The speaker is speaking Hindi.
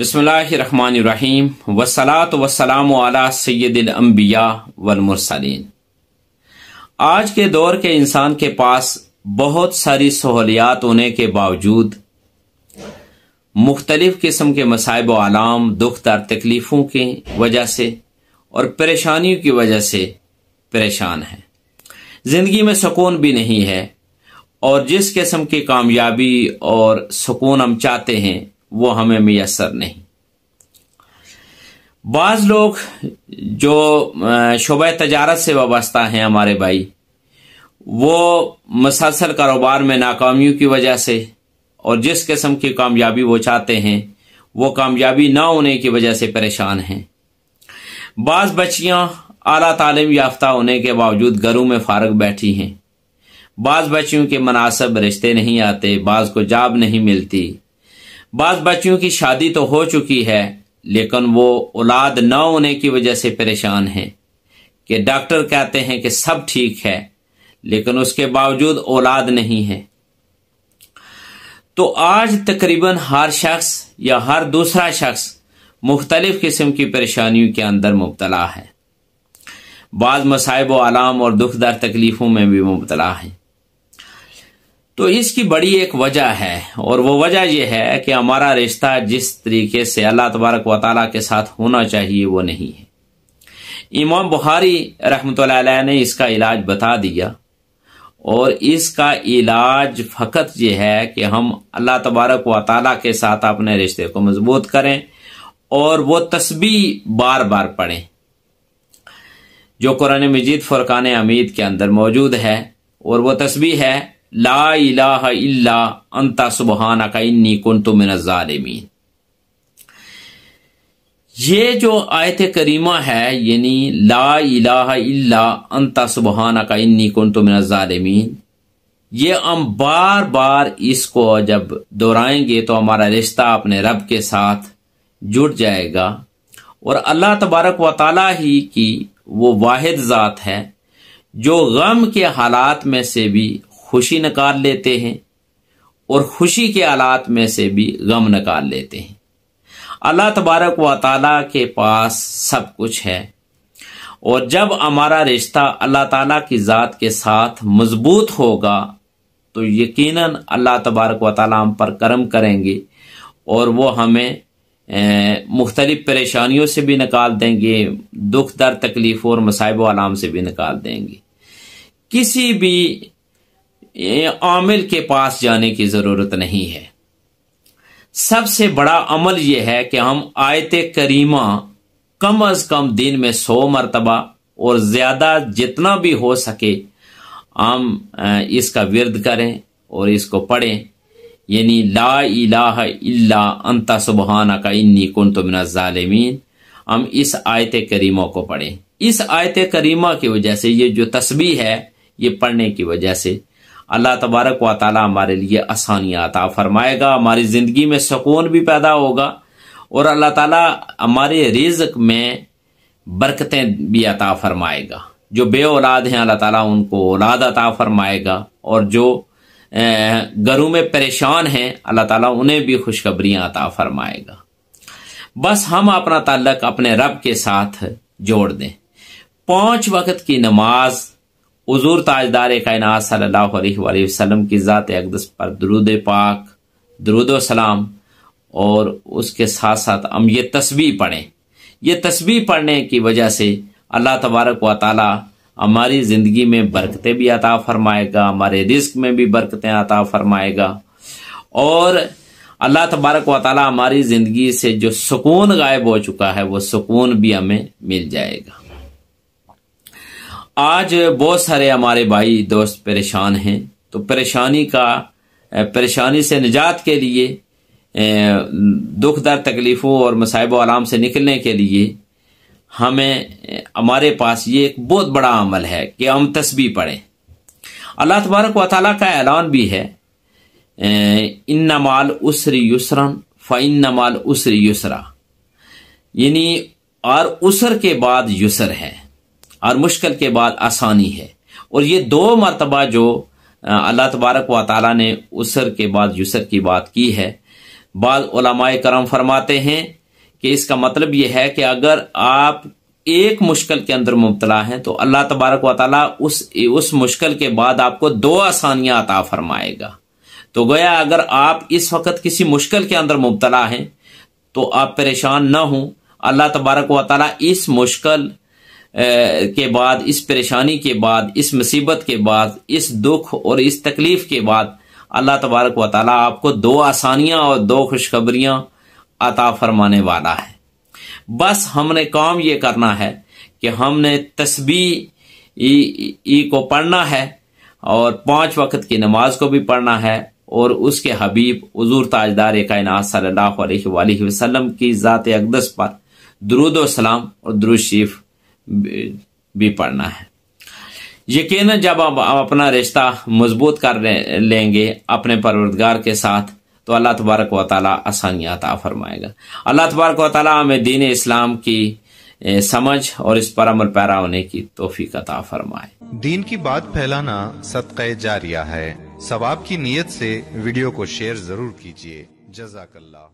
बिस्मिल्लाहिर्रहमानिर्रहीम वसलात वसलाम सैदम्बिया वलमरसलिन आज के दौर के इंसान के पास बहुत सारी सहूलियात होने के बावजूद मुख्तलिफ़ किस्म के मसाइब आलाम दुख दार तकलीफ़ों की वजह से और परेशानियों की वजह से परेशान है ज़िंदगी में सुकून भी नहीं है और जिस किस्म की कामयाबी और सुकून हम चाहते हैं वो हमें मैसर नहीं बाज लोग जो शुब तजारत से वाबस्ता हैं हमारे भाई वो मसलसल कारोबार में नाकामियों की वजह से और जिस किस्म की कामयाबी वो चाहते हैं वो कामयाबी ना होने की वजह से परेशान हैं बाज़ बच्चियां अला तालीम याफ्ता होने के बावजूद घरों में फारग बैठी हैं बाज़ बच्चियों के मुनासब रिश्ते नहीं आते बाज़ को जाब नहीं मिलती बाज बच्चियों की शादी तो हो चुकी है लेकिन वो औलाद न होने की वजह से परेशान है कि डॉक्टर कहते हैं कि सब ठीक है लेकिन उसके बावजूद औलाद नहीं है तो आज तकरीबन हर शख्स या हर दूसरा शख्स मुख्तलिफ किस्म की परेशानियों के अंदर मुबतला है बाद मसाइब आलाम और दुखदार तकलीफ़ों में भी मुबतला है तो इसकी बड़ी एक वजह है और वो वजह यह है कि हमारा रिश्ता जिस तरीके से अल्लाह तबारक व ताली के साथ होना चाहिए वो नहीं है इमाम बुखारी रहमत ने इसका इलाज बता दिया और इसका इलाज फ़कत ये है कि हम अल्लाह तबारक व ताली के साथ अपने रिश्ते को मजबूत करें और वो तस्बी बार बार पढ़ें जो कुरान मजीद फ़ुरकान अमीद के अंदर मौजूद है और वो तस्बी है ला इलाहा अंता सुबहाना का इन्नी कन ये जो आयत करीमा है यानी ला इलाहा इल्ला अंता सुबहाना का इन्नी कुन तो मिनजालमीन ये हम बार बार इसको जब दोहराएंगे तो हमारा रिश्ता अपने रब के साथ जुड़ जाएगा और अल्लाह तबारक व ताली ही की वो वाहिद ज़ात है जो गम के हालात में से भी खुशी नकार लेते हैं और खुशी के आलात में से भी गम नकार लेते हैं अल्लाह तबारक व ताली के पास सब कुछ है और जब हमारा रिश्ता अल्लाह ताला की ज़ात के साथ मजबूत होगा तो यकीनन अल्लाह तबारक व ताली हम पर करम करेंगे और वो हमें मुख्तलिफ़ परेशानियों से भी निकाल देंगे दुख दर तकलीफों और मसाइब आलाम से भी निकाल देंगे किसी भी ये आमिल के पास जाने की ज़रूरत नहीं है सबसे बड़ा अमल यह है कि हम आयत करीमा कम अज कम दिन में सौ मरतबा और ज़्यादा जितना भी हो सके हम इसका विरद करें और इसको पढ़ें यानी ला इलाह इल्ला अंता सुबहाना का इन्नी कन तो मिना हम इस आयत करीमा को पढ़ें इस आयत करीमा की वजह से ये जो तस्बी है ये पढ़ने की वजह से अल्लाह तबारक व हमारे लिए आसानियाँ अता फरमाएगा हमारी ज़िंदगी में सुकून भी पैदा होगा और अल्लाह ताला हमारे रिजक में बरकतें भी अता फरमाएगा जो बे औलाद हैं अल्लाह ताला उनको औलाद अता फरमाएगा और जो घरों में परेशान हैं अल्लाह ताला उन्हें भी खुशखबरियाँ अता फरमाएगा बस हम अपना ताल्लक अपने रब के साथ जोड़ दें पांच वक्त की नमाज़ हजूर ताजदार कायनात सल्लल्लाहु अलैहि वसल्लम की ज़ात अकदस पर दरुद पाक दरुद सलाम और उसके साथ साथ हम ये तस्वीर पढ़ें ये तस्वीर पढ़ने की वजह से अल्लाह तबारक व ताली हमारी ज़िंदगी में बरकतें भी अता फ़रमाएगा हमारे रिस्क में भी बरकतें अता फ़रमाएगा और अल्लाह तबारक व ताली हमारी ज़िंदगी से जो सुकून गायब हो चुका है वह सुकून भी हमें मिल जाएगा आज बहुत सारे हमारे भाई दोस्त परेशान हैं तो परेशानी का परेशानी से निजात के लिए दुखदार तकलीफ़ों और मसाइब आराम से निकलने के लिए हमें हमारे पास ये एक बहुत बड़ा अमल है कि हम तस्वीर पढ़ें अल्लाह तबारक वाली का ऐलान भी है इन माल उसरी युसरन न माल उसरी युसरा यानी और उसर के बाद युसर है और मुश्किल के बाद आसानी है और ये दो मरतबा जो अल्लाह तबारक व ताली ने उसर के बाद यूसर की बात की है बाद करम फरमाते हैं कि इसका मतलब यह है कि अगर आप एक मुश्किल के अंदर मुबतला हैं तो अल्लाह तबारक व उस उस मुश्किल के बाद आपको दो आसानियां अता फरमाएगा तो गया अगर आप इस वक्त किसी मुश्किल के अंदर मुबतला हैं तो आप परेशान ना हो अल्लाह तबारक व इस मुश्किल के बाद इस परेशानी के बाद इस मुसीबत के बाद इस दुख और इस तकलीफ के बाद अल्लाह तबारक व ताली आपको दो आसानियां और दो खुशखबरियां अता फरमाने वाला है बस हमने काम ये करना है कि हमने तस्बी ई को पढ़ना है और पांच वक्त की नमाज को भी पढ़ना है और उसके हबीब हजूर ताजदार कायनात सल्लल्लाहु अलैहि वसल्लम की ज़ात अकदस पर दरुद सलाम और शरीफ भी पढ़ना है यकीन जब आप अपना रिश्ता मजबूत कर लेंगे अपने परवरदगार के साथ तो अल्लाह तबारक वाली आसानियाँ अता फरमाएगा अल्लाह तबारक वाली हमें दीन इस्लाम की समझ और इस पर अमल पैरा होने की तोहफी अता फरमाए दीन की बात फैलाना सदक़ जारिया है सवाब की नीयत से वीडियो को शेयर जरूर कीजिए जजाकल्ला